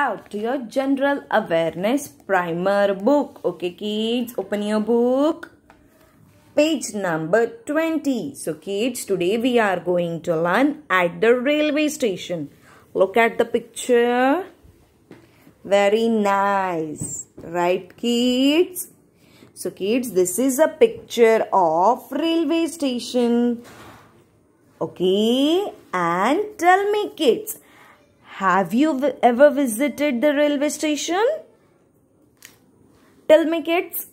out to your general awareness primer book okay kids open your book page number 20 so kids today we are going to learn at the railway station look at the picture very nice right kids so kids this is a picture of railway station okay and tell me kids have you ever visited the railway station? Tell me kids.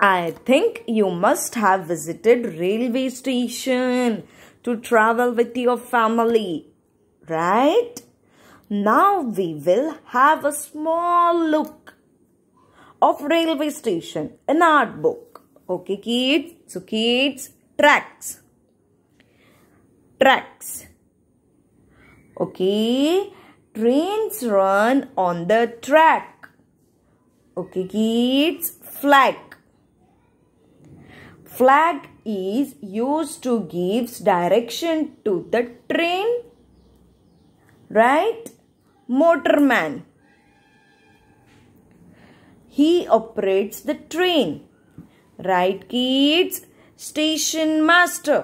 I think you must have visited railway station to travel with your family, right? Now we will have a small look of railway station in our book. Okay kids, so kids, tracks, tracks. Okay. Trains run on the track. Okay kids. Flag. Flag is used to give direction to the train. Right? Motorman. He operates the train. Right kids? Station master.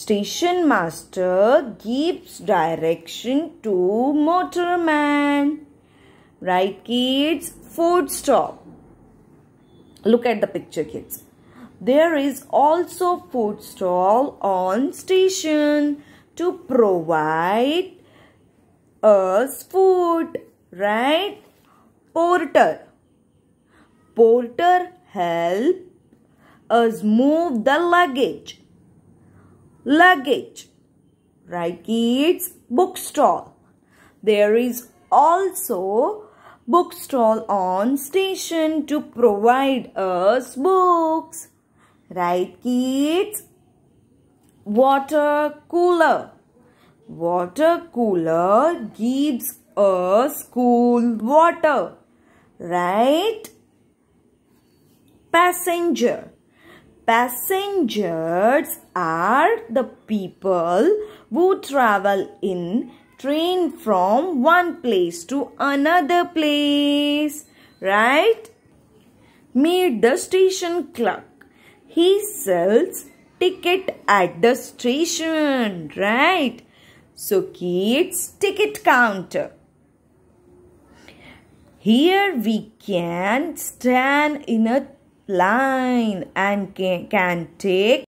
Station master gives direction to motorman. Right kids? Food stop. Look at the picture kids. There is also food stall on station to provide us food. Right? Porter. Porter help us move the luggage luggage. Right kids, bookstall. There is also bookstall on station to provide us books. Right kids? Water cooler. Water cooler gives us cool water. Right? Passenger. Passengers are the people who travel in train from one place to another place. Right? Meet the station clerk. He sells ticket at the station. Right? So kids, ticket counter. Here we can stand in a line and can, can take